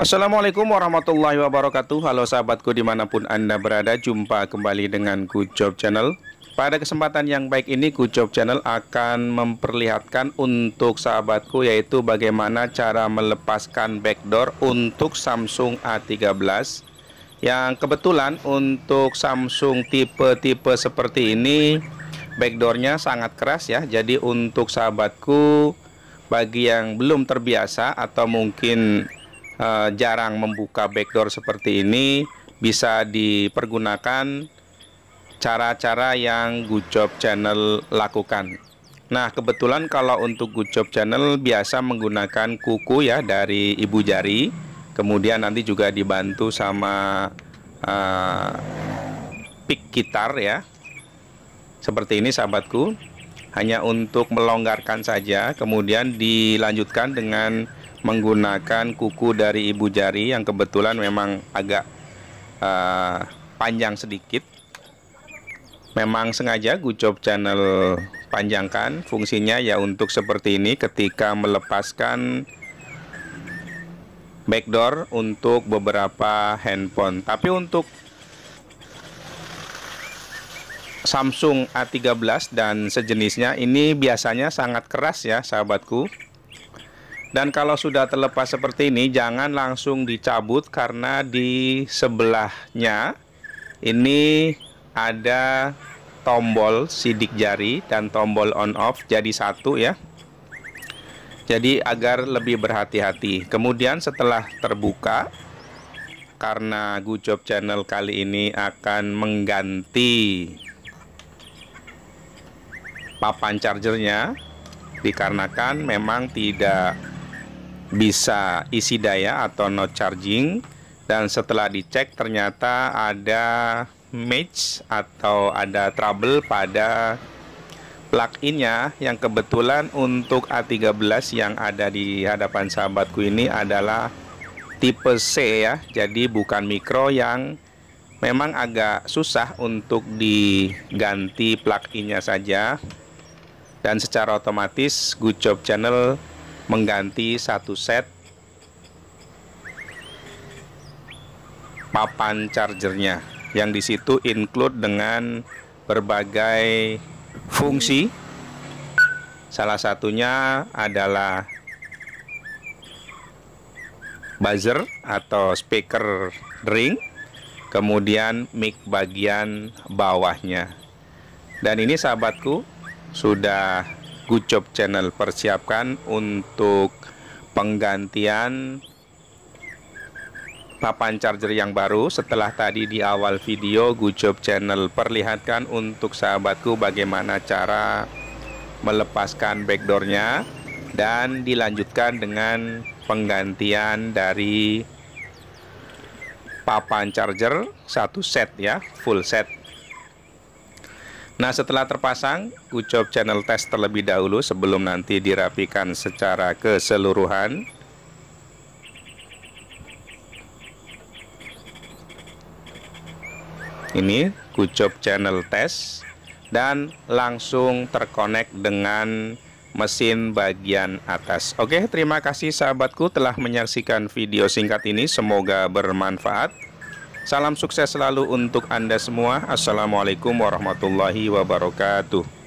Assalamualaikum warahmatullahi wabarakatuh Halo sahabatku dimanapun anda berada Jumpa kembali dengan Kujob Channel Pada kesempatan yang baik ini Kujob Channel akan memperlihatkan Untuk sahabatku yaitu bagaimana Cara melepaskan backdoor Untuk Samsung A13 Yang kebetulan Untuk Samsung tipe-tipe seperti ini Backdoornya sangat keras ya Jadi untuk sahabatku bagi yang belum terbiasa atau mungkin Eh, jarang membuka backdoor seperti ini bisa dipergunakan cara-cara yang good job channel lakukan Nah kebetulan kalau untuk good job channel biasa menggunakan kuku ya dari ibu jari kemudian nanti juga dibantu sama uh, pick gitar ya seperti ini sahabatku hanya untuk melonggarkan saja kemudian dilanjutkan dengan menggunakan kuku dari ibu jari yang kebetulan memang agak uh, panjang sedikit memang sengaja Gucop channel panjangkan fungsinya ya untuk seperti ini ketika melepaskan backdoor untuk beberapa handphone tapi untuk Samsung A13 dan sejenisnya ini biasanya sangat keras ya sahabatku dan kalau sudah terlepas seperti ini, jangan langsung dicabut karena di sebelahnya ini ada tombol sidik jari dan tombol on off jadi satu ya. Jadi agar lebih berhati-hati. Kemudian setelah terbuka karena Gujob channel kali ini akan mengganti papan chargernya dikarenakan memang tidak bisa isi daya atau no charging dan setelah dicek ternyata ada match atau ada trouble pada plug-innya yang kebetulan untuk A13 yang ada di hadapan sahabatku ini adalah tipe C ya jadi bukan mikro yang memang agak susah untuk diganti plug-innya saja dan secara otomatis Good Job Channel mengganti satu set papan chargernya yang disitu include dengan berbagai fungsi salah satunya adalah buzzer atau speaker ring kemudian mic bagian bawahnya dan ini sahabatku sudah Gucop Channel persiapkan untuk penggantian papan charger yang baru setelah tadi di awal video Gucop Channel perlihatkan untuk sahabatku bagaimana cara melepaskan backdoornya dan dilanjutkan dengan penggantian dari papan charger satu set ya full set Nah setelah terpasang ucap channel test terlebih dahulu sebelum nanti dirapikan secara keseluruhan Ini ucap channel test dan langsung terkonek dengan mesin bagian atas Oke terima kasih sahabatku telah menyaksikan video singkat ini semoga bermanfaat Salam sukses selalu untuk Anda semua. Assalamualaikum warahmatullahi wabarakatuh.